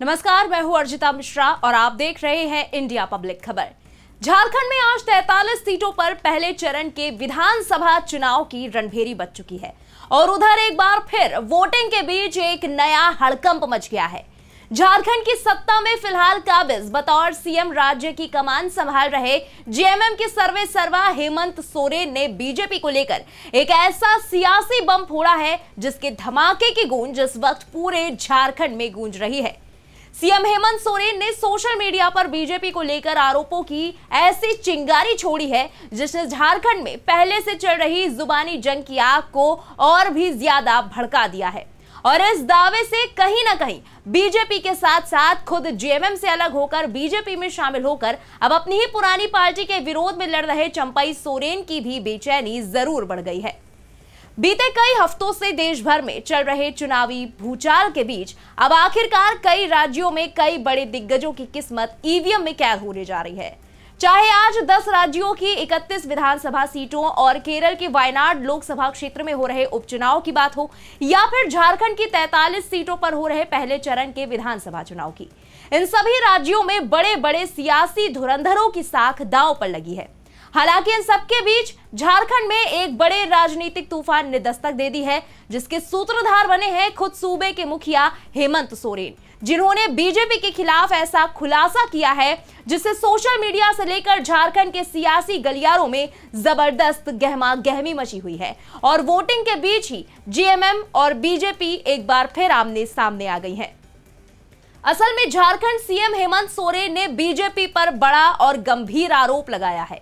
नमस्कार मैं हूं अर्जिता मिश्रा और आप देख रहे हैं इंडिया पब्लिक खबर झारखंड में आज तैतालीस सीटों पर पहले चरण के विधानसभा चुनाव की रणभेरी बच चुकी है और उधर एक बार फिर वोटिंग के बीच एक नया हड़कंप मच गया है झारखंड की सत्ता में फिलहाल काबिज बतौर सीएम राज्य की कमान संभाल रहे जेएमएम के सर्वे सर्वा हेमंत सोरेन ने बीजेपी को लेकर एक ऐसा सियासी बम फोड़ा है जिसके धमाके की गूंज इस वक्त पूरे झारखंड में गूंज रही है सीएम हेमंत सोरेन ने सोशल मीडिया पर बीजेपी को लेकर आरोपों की ऐसी चिंगारी छोड़ी है जिसने झारखंड में पहले से चल रही जुबानी जंग की आग को और भी ज्यादा भड़का दिया है और इस दावे से कहीं ना कहीं बीजेपी के साथ साथ खुद जेएमएम से अलग होकर बीजेपी में शामिल होकर अब अपनी ही पुरानी पार्टी के विरोध में लड़ रहे चंपई सोरेन की भी बेचैनी जरूर बढ़ गई है बीते कई हफ्तों से देश भर में चल रहे चुनावी भूचाल के बीच अब आखिरकार कई राज्यों में कई बड़े दिग्गजों की किस्मत ईवीएम में कैद होने जा रही है चाहे आज 10 राज्यों की 31 विधानसभा सीटों और केरल के वायनाड लोकसभा क्षेत्र में हो रहे उपचुनाव की बात हो या फिर झारखंड की 43 सीटों पर हो रहे पहले चरण के विधानसभा चुनाव की इन सभी राज्यों में बड़े बड़े सियासी धुरंधरों की साख दाव पर लगी है हालांकि इन सबके बीच झारखंड में एक बड़े राजनीतिक तूफान ने दस्तक दे दी है जिसके सूत्रधार बने हैं खुद सूबे के मुखिया हेमंत सोरेन जिन्होंने बीजेपी के खिलाफ ऐसा खुलासा किया है जिससे सोशल मीडिया से लेकर झारखंड के सियासी गलियारों में जबरदस्त गहमा गहमी मची हुई है और वोटिंग के बीच ही जीएमएम और बीजेपी एक बार फिर आमने सामने आ गई है असल में झारखंड सीएम हेमंत सोरेन ने बीजेपी पर बड़ा और गंभीर आरोप लगाया है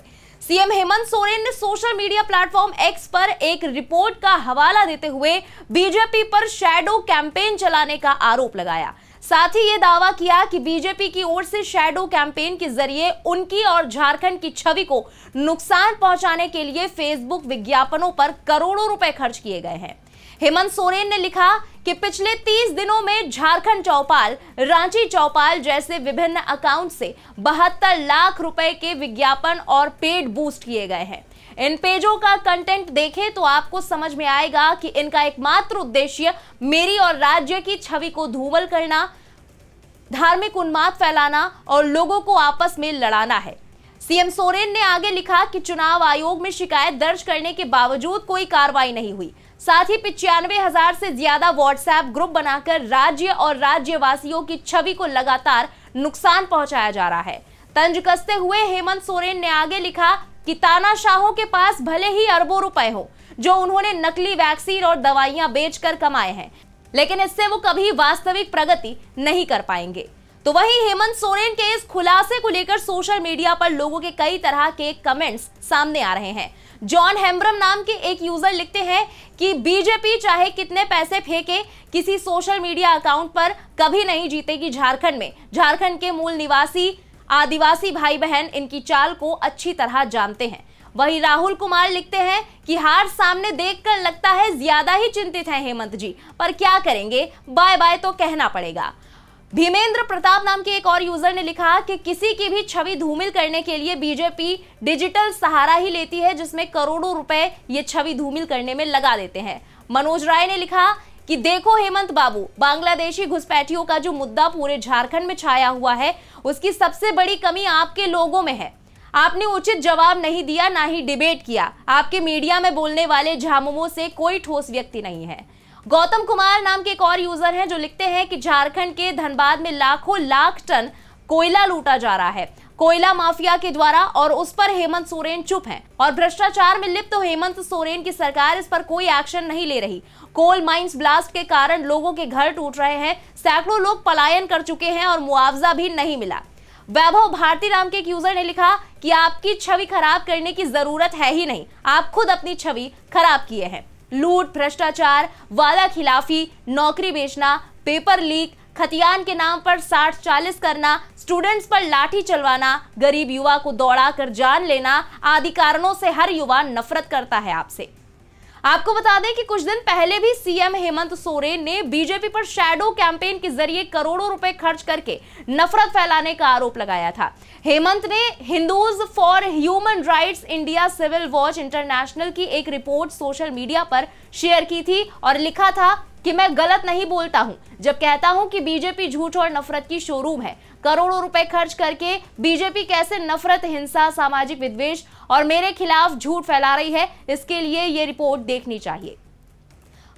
सीएम हेमंत सोरेन ने सोशल मीडिया प्लेटफॉर्म एक्स पर एक रिपोर्ट का हवाला देते हुए बीजेपी पर शैडो कैंपेन चलाने का आरोप लगाया साथ ही ये दावा किया कि बीजेपी की ओर से शैडो कैंपेन के जरिए उनकी और झारखंड की छवि को नुकसान पहुंचाने के लिए फेसबुक विज्ञापनों पर करोड़ों रुपए खर्च किए गए हैं हेमंत सोरेन ने लिखा कि पिछले 30 दिनों में झारखंड चौपाल रांची चौपाल जैसे विभिन्न अकाउंट से बहत्तर लाख रुपए के विज्ञापन और पेड बूस्ट किए गए हैं इन पेजों का कंटेंट देखें तो आपको समझ में आएगा कि इनका एकमात्र उद्देश्य मेरी और राज्य की छवि को धूवल करना धार्मिक उन्माद फैलाना और लोगों को आपस में लड़ाना है सीएम सोरेन ने आगे लिखा कि चुनाव आयोग में शिकायत दर्ज करने के बावजूद कोई कार्रवाई नहीं हुई साथ ही पिचानवे हजार से ज्यादा व्हाट्सएप ग्रुप बनाकर राज्य और राज्यवासियों की छवि को लगातार नुकसान पहुंचाया जा रहा है तंज कसते हुए हेमंत सोरेन ने आगे लिखा कि तानाशाहों के पास भले ही अरबों रुपए हो जो उन्होंने नकली वैक्सीन और दवाइयां बेचकर कमाए हैं लेकिन इससे वो कभी वास्तविक प्रगति नहीं कर पाएंगे तो वहीं हेमंत सोरेन के इस खुलासे को लेकर सोशल मीडिया पर लोगों के कई तरह के कमेंट्स सामने आ रहे हैं जॉन हेम्ब्रम नाम के एक यूजर लिखते हैं कि बीजेपी चाहे कितने पैसे फेंके किसी सोशल मीडिया अकाउंट पर कभी नहीं जीतेगी झारखंड में झारखंड के मूल निवासी आदिवासी भाई बहन इनकी चाल को अच्छी तरह जानते हैं वहीं राहुल कुमार लिखते हैं कि हार सामने देखकर लगता है ज्यादा ही चिंतित हैं हेमंत जी पर क्या करेंगे बाय बाय तो कहना पड़ेगा भीमेंद्र प्रताप नाम के एक और यूजर ने लिखा कि किसी की भी छवि धूमिल करने के लिए बीजेपी डिजिटल सहारा ही लेती है जिसमें करोड़ों रुपए ये छवि धूमिल करने में लगा देते हैं मनोज राय ने लिखा कि देखो हेमंत बाबू बांग्लादेशी घुसपैठियों का जो मुद्दा पूरे झारखंड में छाया हुआ है उसकी सबसे बड़ी कमी आपके लोगों में है आपने उचित जवाब नहीं दिया ना ही डिबेट किया आपके मीडिया में बोलने वाले झामुमो से कोई ठोस व्यक्ति नहीं है गौतम कुमार नाम के एक और यूजर हैं जो लिखते हैं कि झारखंड के धनबाद में लाखों लाख टन कोयला लूटा जा रहा है कोयला माफिया के द्वारा और उस पर हेमंत सोरेन चुप हैं और भ्रष्टाचार में लिप्त तो हेमंत सोरेन की सरकार इस पर कोई एक्शन नहीं ले रही कोल माइंस ब्लास्ट के कारण लोगों के घर टूट रहे हैं सैकड़ों लोग पलायन कर चुके हैं और मुआवजा भी नहीं मिला वैभव भारती नाम के एक यूजर ने लिखा कि आपकी छवि खराब करने की जरूरत है ही नहीं आप खुद अपनी छवि खराब किए हैं लूट भ्रष्टाचार वादा खिलाफी नौकरी बेचना पेपर लीक खतियान के नाम पर साठ चालीस करना स्टूडेंट्स पर लाठी चलवाना गरीब युवा को दौड़ा कर जान लेना आदि कारणों से हर युवा नफरत करता है आपसे आपको बता दें कि कुछ दिन पहले भी सीएम हेमंत सोरेन ने बीजेपी पर शैडो कैंपेन के जरिए करोड़ों रुपए खर्च करके नफरत फैलाने का आरोप लगाया था हेमंत ने Hindus for human rights India civil watch international की एक रिपोर्ट सोशल मीडिया पर शेयर की थी और लिखा था कि मैं गलत नहीं बोलता हूं जब कहता हूं कि बीजेपी झूठ और नफरत की शोरूम है करोड़ों रुपए खर्च करके बीजेपी कैसे नफरत हिंसा सामाजिक विद्वेश और मेरे खिलाफ झूठ फैला रही है इसके लिए ये रिपोर्ट देखनी चाहिए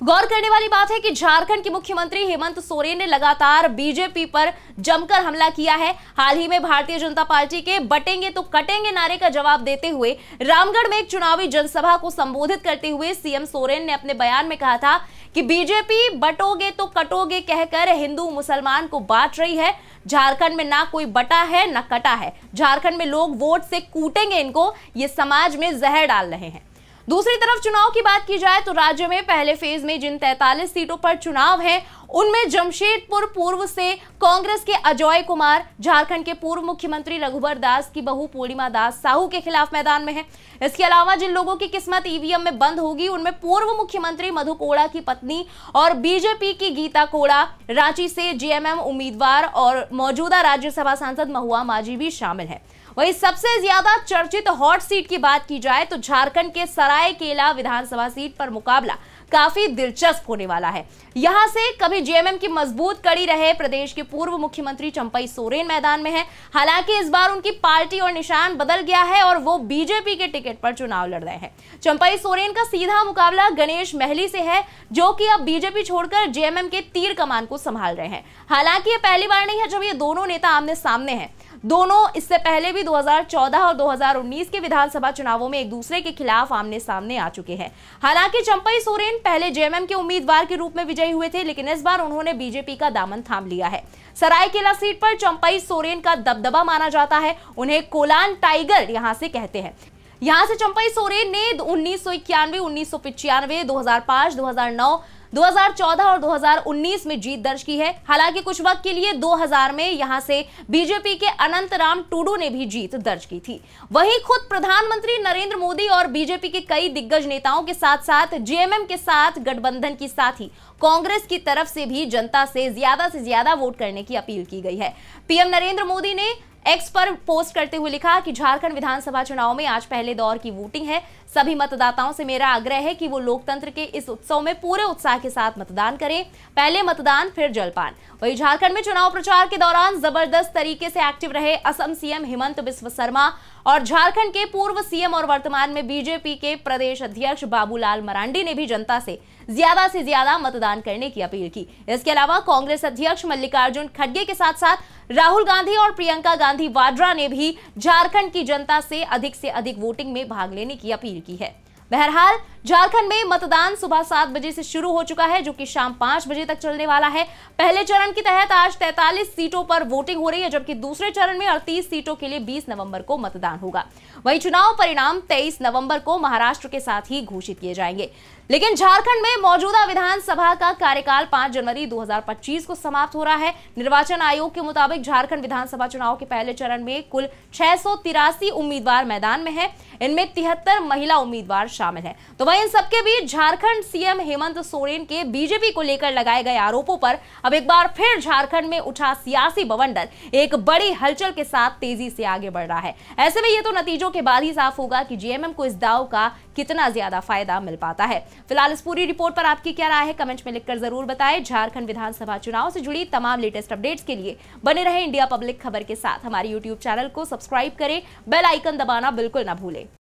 गौर करने वाली बात है कि झारखंड के मुख्यमंत्री हेमंत सोरेन ने लगातार बीजेपी पर जमकर हमला किया है हाल ही में भारतीय जनता पार्टी के बटेंगे तो कटेंगे नारे का जवाब देते हुए रामगढ़ में एक चुनावी जनसभा को संबोधित करते हुए सीएम सोरेन ने अपने बयान में कहा था कि बीजेपी बटोगे तो कटोगे कहकर हिंदू मुसलमान को बांट रही है झारखंड में ना कोई बटा है ना कटा है झारखंड में लोग वोट से कूटेंगे इनको ये समाज में जहर डाल रहे हैं दूसरी तरफ चुनाव की बात की जाए तो राज्य में पहले फेज में जिन तैतालीस सीटों पर चुनाव है उनमें जमशेदपुर पूर्व से कांग्रेस के अजय कुमार झारखंड के पूर्व मुख्यमंत्री रघुवर दास की बहू पूर्णिमा दास साहू के खिलाफ मैदान में है इसके अलावा जिन लोगों की किस्मत ईवीएम में बंद होगी उनमें पूर्व मुख्यमंत्री मधु कोड़ा की पत्नी और बीजेपी की गीता कोड़ा रांची से जेएमएम उम्मीदवार और मौजूदा राज्यसभा सांसद महुआ माझी भी शामिल है वही सबसे ज्यादा चर्चित हॉट सीट की बात की जाए तो झारखंड के सरायकेला विधानसभा सीट पर मुकाबला काफी दिलचस्प होने वाला है यहां से कभी जेएमएम की मजबूत कड़ी रहे प्रदेश के पूर्व मुख्यमंत्री चंपई सोरेन मैदान में है हालांकि इस बार उनकी पार्टी और निशान बदल गया है और वो बीजेपी के टिकट पर चुनाव लड़ रहे हैं चंपई सोरेन का सीधा मुकाबला गणेश महली से है जो कि अब बीजेपी छोड़कर जेएमएम के तीर कमान को संभाल रहे हैं हालांकि ये पहली बार नहीं है जब ये दोनों नेता आमने सामने हैं दोनों इससे पहले भी 2014 और 2019 के विधानसभा चुनावों में एक दूसरे के खिलाफ आमने सामने आ चुके हैं हालांकि चंपई सोरेन पहले जेएमएम के उम्मीदवार के रूप में विजयी हुए थे लेकिन इस बार उन्होंने बीजेपी का दामन थाम लिया है सरायकेला सीट पर चंपई सोरेन का दबदबा माना जाता है उन्हें कोलान टाइगर यहाँ से कहते हैं यहाँ से चंपई सोरेन ने उन्नीस सौ इक्यानवे उन्नीस सौ पिचानवे दो हजार पांच दो हजार नौ 2014 और 2019 में जीत दर्ज की है हालांकि कुछ वक्त के लिए 2000 में यहां से बीजेपी के अनंत राम टूडू ने भी जीत दर्ज की थी वहीं खुद प्रधानमंत्री नरेंद्र मोदी और बीजेपी के कई दिग्गज नेताओं के साथ साथ जेएमएम के साथ गठबंधन की साथ ही कांग्रेस की तरफ से भी जनता से ज्यादा से ज्यादा वोट करने की अपील की गई है पीएम नरेंद्र मोदी ने एक्स पर पोस्ट करते हुए लिखा कि झारखंड विधानसभा चुनाव में आज पहले दौर की वोटिंग है सभी मतदाताओं से मेरा आग्रह है कि वो लोकतंत्र के इस उत्सव में पूरे उत्साह के साथ मतदान करें पहले मतदान फिर जलपान वही झारखंड में चुनाव प्रचार के दौरान जबरदस्त तरीके से एक्टिव रहे असम सीएम हेमंत बिस्व शर्मा और झारखंड के पूर्व सीएम और वर्तमान में बीजेपी के प्रदेश अध्यक्ष बाबूलाल मरांडी ने भी जनता से ज्यादा से ज्यादा मतदान करने की अपील की इसके अलावा कांग्रेस अध्यक्ष मल्लिकार्जुन खड़गे के साथ साथ राहुल गांधी और प्रियंका गांधी वाड्रा ने भी झारखंड की जनता से अधिक से अधिक वोटिंग में भाग लेने की अपील की है बहरहाल झारखंड में मतदान सुबह सात बजे से शुरू हो चुका है जो कि शाम पांच बजे तक चलने वाला है पहले चरण के तहत आज 43 सीटों पर वोटिंग हो रही है जबकि दूसरे चरण में 38 सीटों के लिए 20 नवंबर को मतदान होगा वहीं चुनाव परिणाम 23 नवंबर को महाराष्ट्र के साथ ही घोषित किए जाएंगे लेकिन झारखंड में मौजूदा विधानसभा का कार्यकाल 5 जनवरी 2025 को समाप्त हो रहा है निर्वाचन आयोग के मुताबिक झारखंड विधानसभा चुनाव के पहले चरण में कुल छह उम्मीदवार मैदान में हैं इनमें तिहत्तर महिला उम्मीदवार शामिल हैं तो वहीं इन सबके बीच झारखंड सीएम हेमंत सोरेन के बीजेपी को लेकर लगाए गए आरोपों पर अब एक बार फिर झारखंड में उठा सियासी बवंडर एक बड़ी हलचल के साथ तेजी से आगे बढ़ रहा है ऐसे में ये तो नतीजों के बाद ही साफ होगा कि जेएमएम को इस दाव का कितना ज्यादा फायदा मिल पाता है फिलहाल इस पूरी रिपोर्ट पर आपकी क्या राय है कमेंट में लिखकर जरूर बताएं झारखंड विधानसभा चुनाव से जुड़ी तमाम लेटेस्ट अपडेट्स के लिए बने रहे इंडिया पब्लिक खबर के साथ हमारे यूट्यूब चैनल को सब्सक्राइब करें बेल आइकन दबाना बिल्कुल ना भूलें